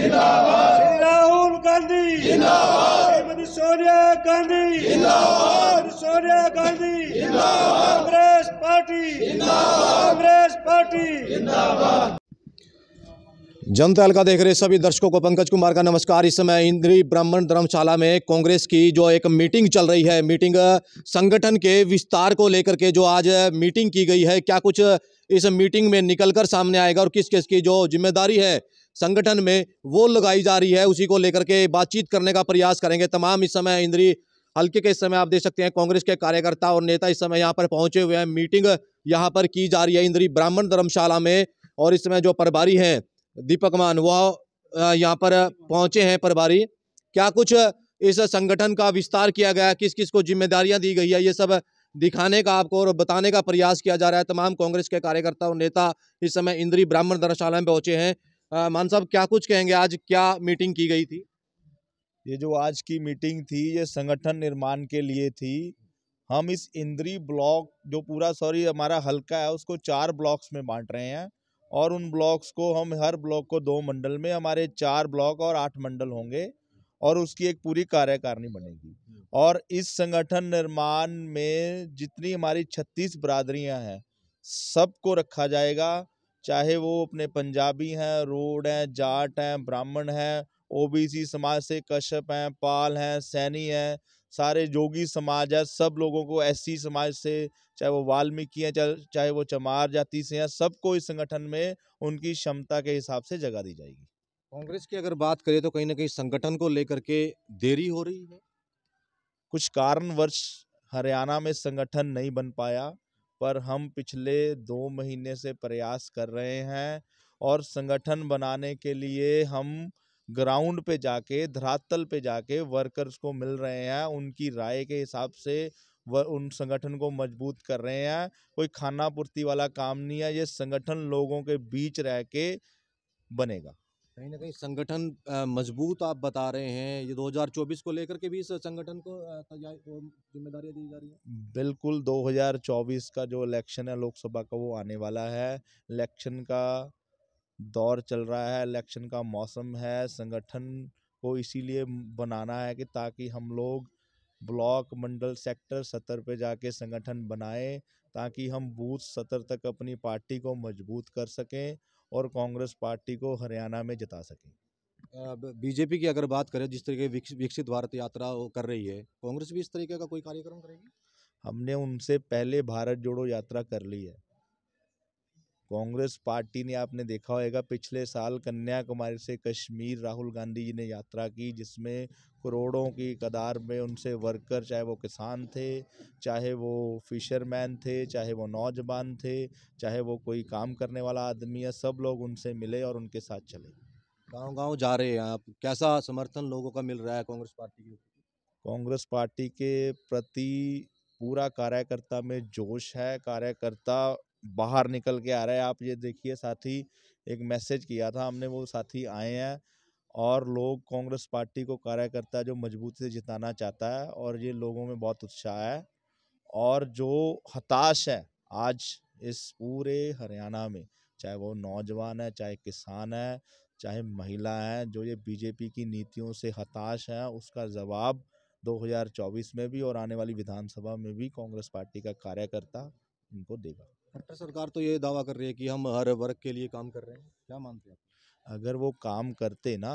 Rahul Gandhi Sonia Gandhi Sonia Gandhi Congress party Congress party जनता हल्का देख रहे सभी दर्शकों को पंकज कुमार का नमस्कार इस समय इंद्री ब्राह्मण धर्मशाला में कांग्रेस की जो एक मीटिंग चल रही है मीटिंग संगठन के विस्तार को लेकर के जो आज मीटिंग की गई है क्या कुछ इस मीटिंग में निकलकर सामने आएगा और किस किस की जो जिम्मेदारी है संगठन में वो लगाई जा रही है उसी को लेकर के बातचीत करने का प्रयास करेंगे तमाम इस समय इंद्री हल्के के इस समय आप देख सकते हैं कांग्रेस के कार्यकर्ता और नेता इस समय यहाँ पर पहुंचे हुए हैं मीटिंग यहाँ पर की जा रही है इंद्री ब्राह्मण धर्मशाला में और इस समय जो प्रभारी हैं दीपक मान वह यहाँ पर पहुंचे हैं प्रभारी क्या कुछ इस संगठन का विस्तार किया गया किस किस को जिम्मेदारियां दी गई है ये सब दिखाने का आपको और बताने का प्रयास किया जा रहा है तमाम कांग्रेस के कार्यकर्ता और नेता इस समय इंद्री ब्राह्मण धर्मशाला में पहुंचे हैं मान साहब क्या कुछ कहेंगे आज क्या मीटिंग की गई थी ये जो आज की मीटिंग थी ये संगठन निर्माण के लिए थी हम इस इंद्री ब्लॉक जो पूरा सॉरी हमारा हल्का है उसको चार ब्लॉक्स में बांट रहे हैं और उन ब्लॉक्स को हम हर ब्लॉक को दो मंडल में हमारे चार ब्लॉक और आठ मंडल होंगे और उसकी एक पूरी कार्यकारिणी बनेगी और इस संगठन निर्माण में जितनी हमारी छत्तीस बरादरियां हैं सबको रखा जाएगा चाहे वो अपने पंजाबी हैं रोड हैं जाट हैं ब्राह्मण हैं ओबीसी समाज से कश्यप हैं पाल हैं सैनी हैं सारे योगी समाज है सब लोगों को एस समाज से चाहे वो वाल्मीकि हैं चाहे वो चमार जाति से हैं सबको इस संगठन में उनकी क्षमता के हिसाब से जगह दी जाएगी कांग्रेस की अगर बात करें तो कहीं ना कहीं संगठन को लेकर के देरी हो रही है कुछ कारणवश हरियाणा में संगठन नहीं बन पाया पर हम पिछले दो महीने से प्रयास कर रहे हैं और संगठन बनाने के लिए हम ग्राउंड पे जाके धरातल पे जाके वर्कर्स को मिल रहे हैं उनकी राय के हिसाब से वह उन संगठन को मजबूत कर रहे हैं कोई खाना पूर्ति वाला काम नहीं है ये संगठन लोगों के बीच रह के बनेगा कहीं ना कहीं संगठन मजबूत आप बता रहे हैं ये 2024 को लेकर के भी इस संगठन को जिम्मेदारियां दी जा रही है बिल्कुल 2024 का जो इलेक्शन है लोकसभा का वो आने वाला है इलेक्शन का दौर चल रहा है इलेक्शन का मौसम है संगठन को इसीलिए बनाना है कि ताकि हम लोग ब्लॉक मंडल सेक्टर सत्तर पे जाके संगठन बनाए ताकि हम बूथ सतर तक अपनी पार्टी को मजबूत कर सकें और कांग्रेस पार्टी को हरियाणा में जिता सकें बीजेपी की अगर बात करें जिस तरीके विकसित भारत यात्रा कर रही है कांग्रेस भी इस तरीके का कोई कार्यक्रम करेगी हमने उनसे पहले भारत जोड़ो यात्रा कर ली है कांग्रेस पार्टी ने आपने देखा होगा पिछले साल कन्याकुमारी से कश्मीर राहुल गांधी जी ने यात्रा की जिसमें करोड़ों की कदार में उनसे वर्कर चाहे वो किसान थे चाहे वो फिशरमैन थे चाहे वो नौजवान थे चाहे वो कोई काम करने वाला आदमी है सब लोग उनसे मिले और उनके साथ चले गाँव गाँव जा रहे हैं आप कैसा समर्थन लोगों का मिल रहा है कांग्रेस पार्टी के कांग्रेस पार्टी के प्रति पूरा कार्यकर्ता में जोश है कार्यकर्ता बाहर निकल के आ रहे हैं आप ये देखिए साथी एक मैसेज किया था हमने वो साथी आए हैं और लोग कांग्रेस पार्टी को कार्यकर्ता जो मजबूती से जिताना चाहता है और ये लोगों में बहुत उत्साह है और जो हताश है आज इस पूरे हरियाणा में चाहे वो नौजवान है चाहे किसान है चाहे महिला है जो ये बीजेपी की नीतियों से हताश है उसका जवाब 2024 में भी और आने वाली विधानसभा में भी कांग्रेस पार्टी का कार्यकर्ता इनको देगा खट्टर अच्छा, सरकार तो ये दावा कर रही है कि हम हर वर्ग के लिए काम कर रहे हैं क्या मानते हैं अगर वो काम करते ना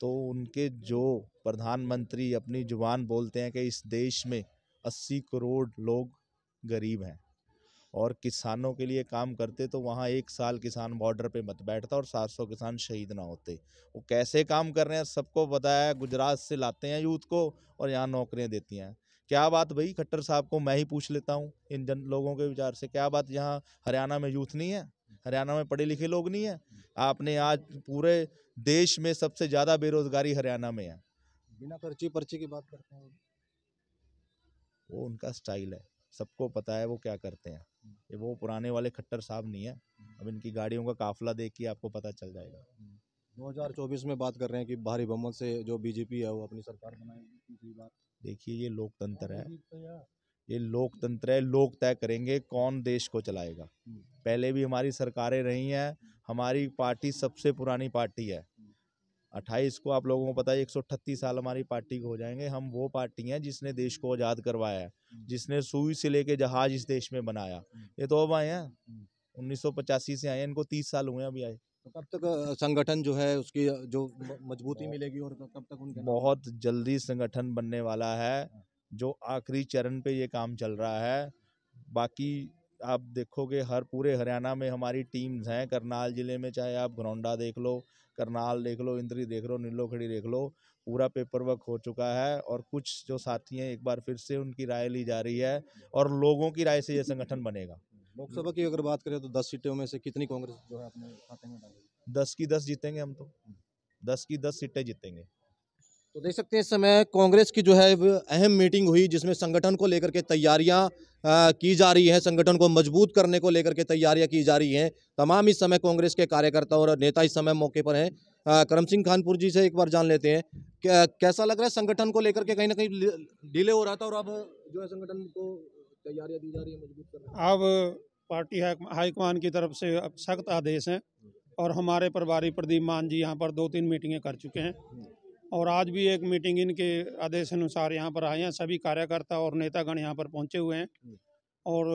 तो उनके जो प्रधानमंत्री अपनी जुबान बोलते हैं कि इस देश में अस्सी करोड़ लोग गरीब हैं और किसानों के लिए काम करते तो वहाँ एक साल किसान बॉर्डर पे मत बैठता और सात सौ किसान शहीद ना होते वो कैसे काम कर रहे हैं सबको बताया गुजरात से लाते हैं यूथ को और यहाँ नौकरियाँ देती हैं क्या बात भाई खट्टर साहब को मैं ही पूछ लेता हूँ इन जन लोगों के विचार से क्या बात यहाँ हरियाणा में यूथ नहीं है हरियाणा में पढ़े लिखे लोग नहीं है आपने आज पूरे देश में सबसे ज़्यादा बेरोजगारी हरियाणा में है बिना पर्ची पर्ची की बात करते हैं वो उनका स्टाइल है सबको पता है वो क्या करते हैं ये वो पुराने वाले खट्टर साहब नहीं है अब इनकी गाड़ियों का काफिला देख के आपको पता चल जाएगा 2024 में बात कर रहे हैं कि भारी बहुमत से जो बीजेपी है वो अपनी सरकार बनाएगी बात देखिए ये लोकतंत्र है तो ये लोकतंत्र है लोग तय करेंगे कौन देश को चलाएगा हम्म। पहले भी हमारी सरकारें रही हैं हमारी पार्टी सबसे पुरानी पार्टी है हम्म। अट्ठाईस को आप लोगों को पता है एक साल हमारी पार्टी को हो जाएंगे हम वो पार्टी हैं जिसने देश को आज़ाद करवाया है हम्म। जिसने सुई से लेके जहाज इस देश में बनाया ये तो अब आए हैं उन्नीस से आए हैं इनको तीस साल हुए हैं अभी आए कब तक संगठन जो है उसकी जो मजबूती मिलेगी और कब तक उनके बहुत जल्दी संगठन बनने वाला है हाँ। जो आखिरी चरण पे ये काम चल रहा है बाकी आप देखोगे हर पूरे हरियाणा में हमारी टीम्स हैं करनाल ज़िले में चाहे आप घरौंडा देख लो करनाल देख लो इंद्री देख लो नीलो खड़ी देख लो पूरा पेपर वर्क हो चुका है और कुछ जो साथी हैं एक बार फिर से उनकी राय ली जा रही है हाँ। और लोगों की राय से ये संगठन बनेगा लोकसभा की अगर बात करें तो दस सीटों में से कितनी कांग्रेस जो है अपने खाते में डालेगी दस की दस जीतेंगे हम तो दस की दस सीटें जीतेंगे तो देख सकते हैं इस समय कांग्रेस की जो है अहम मीटिंग हुई जिसमें संगठन को लेकर के तैयारियां की जा रही हैं संगठन को मजबूत करने को लेकर के तैयारियां की जा रही हैं तमाम इस समय कांग्रेस के कार्यकर्ता और नेता इस समय मौके पर हैं करम सिंह खानपुर जी से एक बार जान लेते हैं कैसा लग रहा है संगठन को लेकर के कहीं ना कहीं डिले हो रहा था और अब जो है संगठन को तैयारियाँ दी जा रही है मजबूत कर अब पार्टी हाईकमान की तरफ से सख्त आदेश हैं और हमारे प्रभारी प्रदीप मान जी यहाँ पर दो तीन मीटिंगें कर चुके हैं और आज भी एक मीटिंग इनके आदेश अनुसार यहाँ पर आए हैं सभी कार्यकर्ता और नेतागण यहाँ पर पहुँचे हुए हैं और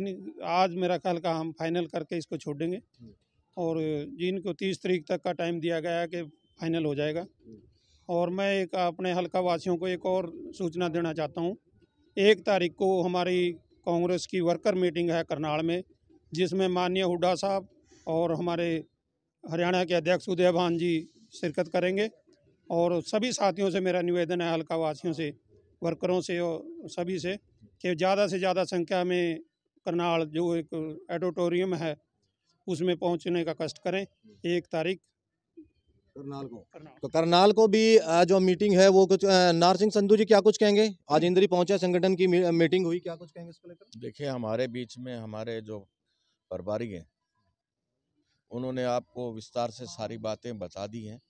इन आज मेरा ख्याल का हम फाइनल करके इसको छोड़ देंगे और जिनको तीस तारीख तक का टाइम दिया गया है कि फाइनल हो जाएगा और मैं एक अपने हल्का वासियों को एक और सूचना देना चाहता हूँ एक तारीख को हमारी कांग्रेस की वर्कर मीटिंग है करनाल में जिसमें माननीय हुड्डा साहब और हमारे हरियाणा के अध्यक्ष उदय भान जी शिरकत करेंगे और सभी साथियों से मेरा निवेदन है हल्का वासियों से वर्करों से और सभी से कि ज़्यादा से ज़्यादा संख्या में करनाल जो एक ऑडिटोरियम है उसमें पहुंचने का कष्ट करें एक तारीख करनाल को तो करनाल को भी जो मीटिंग है वो कुछ नार सिंह संधु जी क्या कुछ कहेंगे आज इंद्री पहुंचे संगठन की मीटिंग हुई क्या कुछ कहेंगे इसको लेकर देखिए हमारे बीच में हमारे जो प्रभारी हैं उन्होंने आपको विस्तार से सारी बातें बता दी हैं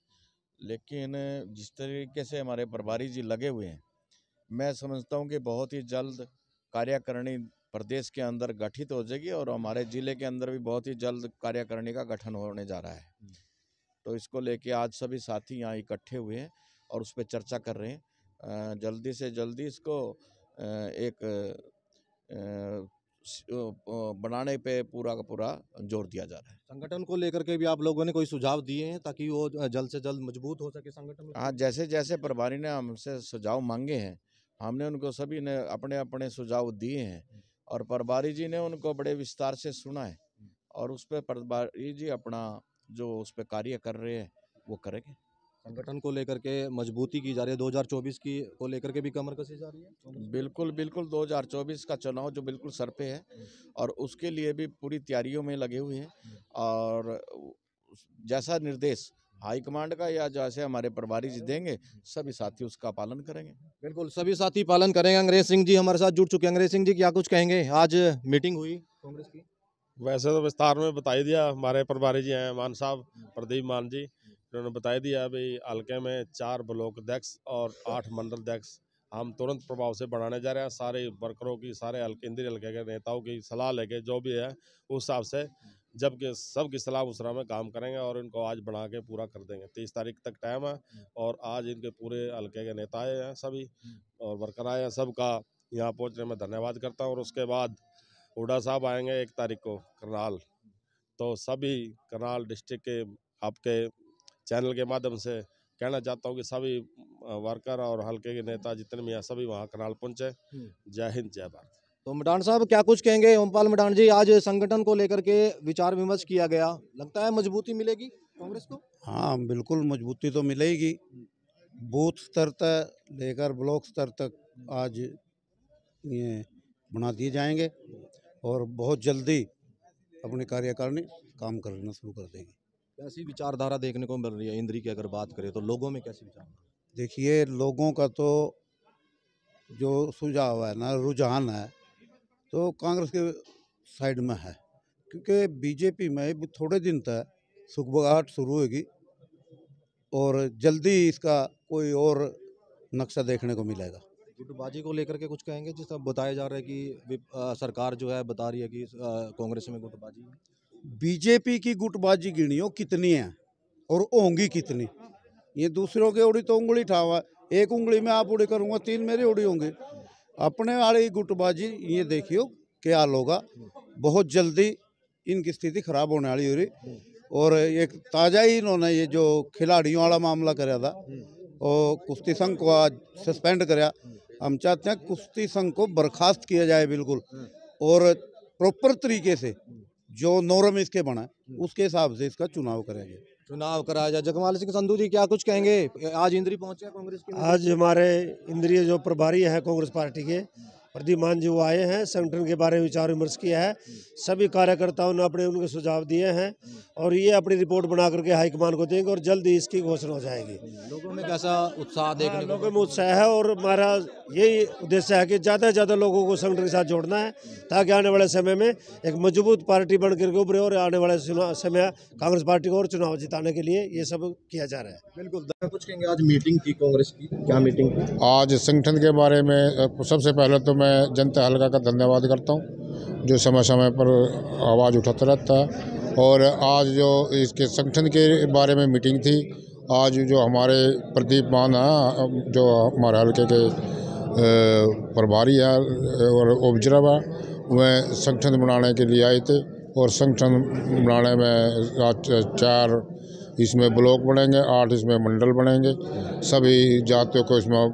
लेकिन जिस तरीके से हमारे प्रभारी जी लगे हुए हैं मैं समझता हूँ कि बहुत ही जल्द कार्यकारिणी प्रदेश के अंदर गठित हो जाएगी और हमारे ज़िले के अंदर भी बहुत ही जल्द कार्यकारिणी का गठन होने जा रहा है तो इसको लेके आज सभी साथी यहाँ इकट्ठे हुए हैं और उस पर चर्चा कर रहे हैं जल्दी से जल्दी इसको एक बनाने पे पूरा का पूरा जोर दिया जा रहा है संगठन को लेकर के भी आप लोगों ने कोई सुझाव दिए हैं ताकि वो जल्द से जल्द मजबूत हो सके संगठन हाँ जैसे जैसे प्रभारी ने हमसे सुझाव मांगे हैं हमने उनको सभी ने अपने अपने सुझाव दिए हैं हम्म। और प्रभारी जी ने उनको बड़े विस्तार से सुना है हम्म। और उस पर प्रभारी जी अपना जो उस पर कार्य कर रहे हैं वो करेंगे संगठन को लेकर के मजबूती की जा रही है 2024 की को लेकर के भी कमर कसी जा रही है बिल्कुल बिल्कुल 2024 का चुनाव जो बिल्कुल सर पे है और उसके लिए भी पूरी तैयारियों में लगे हुए हैं और जैसा निर्देश हाईकमांड का या जैसे हमारे प्रभारी जी देंगे सभी साथी उसका पालन करेंगे बिल्कुल सभी साथी पालन करेंगे अंग्रेज सिंह जी हमारे साथ जुड़ चुके हैं अंग्रेज सिंह जी क्या कुछ कहेंगे आज मीटिंग हुई कांग्रेस की वैसे तो विस्तार में बताई दिया हमारे प्रभारी जी हैं मान साहब प्रदीप मान जी उन्होंने बताई दिया भाई हल्के में चार ब्लॉक अध्यक्ष और आठ मंडल अध्यक्ष हम तुरंत प्रभाव से बढ़ाने जा रहे हैं सारे वर्करों की सारे हल्के इंद्रीय हल्के के नेताओं की सलाह लेके जो भी है उस हिसाब से जबकि सबकी सलाह उस में काम करेंगे और इनको आज बढ़ा के पूरा कर देंगे तीस तारीख तक टाइम है और आज इनके पूरे हल्के के नेता आए हैं सभी और वर्कर आए हैं सबका यहाँ पहुँचने में धन्यवाद करता हूँ और उसके बाद हुडा साहब आएंगे एक तारीख को करनाल तो सभी करनाल डिस्ट्रिक्ट के आपके चैनल के माध्यम से कहना चाहता हूँ कि सभी वर्कर और हल्के के नेता जितने भी हैं सभी वहाँ करनाल पहुँचे हम्म। जय हिंद जय भारत तो मडान साहब क्या कुछ कहेंगे ओमपाल मडान जी आज संगठन को लेकर के विचार विमर्श किया गया लगता है मजबूती मिलेगी कांग्रेस को हाँ बिल्कुल मजबूती तो मिलेगी बूथ स्तर तक लेकर ब्लॉक स्तर तक आज ये बना दिए जाएंगे और बहुत जल्दी अपनी कार्यकारिणी काम करना शुरू कर देगी कैसी विचारधारा देखने को मिल रही है इंद्री की अगर बात करें तो लोगों में कैसी विचारधारा देखिए लोगों का तो जो सुझाव है ना रुझान है तो कांग्रेस के साइड में है क्योंकि बीजेपी में भी थोड़े दिन तक सुखबगाहट शुरू होगी और जल्दी इसका कोई और नक्शा देखने को मिलेगा गुटबाजी को लेकर के कुछ कहेंगे जिस तरह बताया जा रहा है कि सरकार जो है बता रही है कि कांग्रेस में गुटबाजी बीजेपी की गुटबाजी गिनी कितनी है और होंगी कितनी ये दूसरों के उड़ी तो उंगली ठावा एक उंगली में आप उड़ी करूँगा तीन मेरे उड़ी होंगे अपने वाली गुटबाजी ये देखियो क्या हाल होगा बहुत जल्दी इनकी स्थिति खराब होने वाली हो रही और एक ताज़ा ही इन्होंने ये जो खिलाड़ियों वाला मामला कराया था हम्म। और कुश्ती संघ को आज सस्पेंड कराया हम चाहते हैं कुश्ती संघ को बर्खास्त किया जाए बिल्कुल और प्रॉपर तरीके से जो नॉर्म इसके बना है उसके हिसाब से इसका चुनाव करेंगे चुनाव कराया जाए जगमाल सिंह संधु जी क्या कुछ कहेंगे आज इंद्री पहुंचे कांग्रेस आज हमारे इंद्रिय जो प्रभारी है कांग्रेस पार्टी के मान जी वो आए हैं संगठन के बारे में विचार विमर्श किया है सभी कार्यकर्ताओं ने अपने उनके सुझाव दिए हैं और ये अपनी रिपोर्ट बना करके हाईकमान को देंगे और जल्द ही इसकी घोषणा हो जाएगी लोगों में कैसा उत्साह देखने हाँ, लोगों में उत्साह है और हमारा यही उद्देश्य है कि ज़्यादा से ज़्यादा लोगों को संगठन के साथ जोड़ना है ताकि आने वाले समय में एक मजबूत पार्टी बन करके उभरे और आने वाले समय कांग्रेस पार्टी को और चुनाव जिताने के लिए ये सब किया जा रहा है बिल्कुल तो कुछ कहेंगे आज मीटिंग थी कांग्रेस की क्या मीटिंग आज संगठन के बारे में सबसे पहले तो मैं जनता हलका का धन्यवाद करता हूँ जो समय समय पर आवाज़ उठाता रहता है और आज जो इसके संगठन के बारे में मीटिंग थी आज जो हमारे प्रदीप मान हैं जो हमारे हल्के के प्रभारी है और ऑब्जर्व है वह संगठन बनाने के लिए आए थे और संगठन बनाने में चार इसमें ब्लॉक बनेंगे आठ इसमें मंडल बनेंगे सभी जातियों को इसमें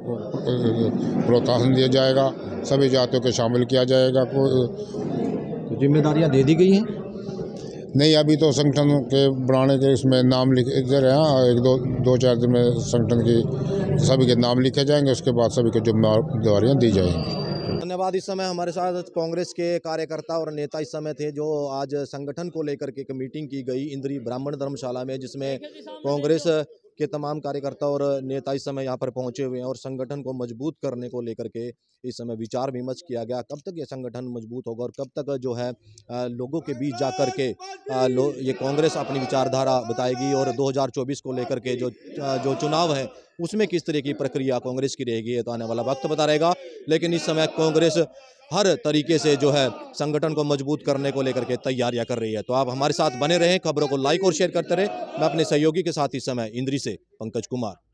प्रोत्साहन दिया जाएगा सभी जातियों को शामिल किया जाएगा को तो जिम्मेदारियाँ दे दी गई हैं नहीं अभी तो संगठन के बनाने के इसमें नाम लिखे रहे हैं हाँ, एक दो दो चार दिन में संगठन की सभी के नाम लिखे जाएंगे उसके बाद सभी को जिम्मेदारियाँ दी जाएंगी धन्यवाद इस समय हमारे साथ कांग्रेस के कार्यकर्ता और नेता इस समय थे जो आज संगठन को लेकर के एक मीटिंग की गई इंद्री ब्राह्मण धर्मशाला में जिसमें कांग्रेस के तमाम कार्यकर्ता और नेता इस समय यहाँ पर पहुँचे हुए हैं और संगठन को मजबूत करने को लेकर के इस समय विचार विमर्श किया गया कब तक ये संगठन मजबूत होगा और कब तक जो है लोगों के बीच जा कर के ये कांग्रेस अपनी विचारधारा बताएगी और 2024 को लेकर के जो जो चुनाव है उसमें किस तरह की प्रक्रिया कांग्रेस की रहेगी ये तो आने वाला वक्त बता रहेगा लेकिन इस समय कांग्रेस हर तरीके से जो है संगठन को मजबूत करने को लेकर के तैयारियां कर रही है तो आप हमारे साथ बने रहें खबरों को लाइक और शेयर करते रहें मैं अपने सहयोगी के साथ इस समय इंद्री से पंकज कुमार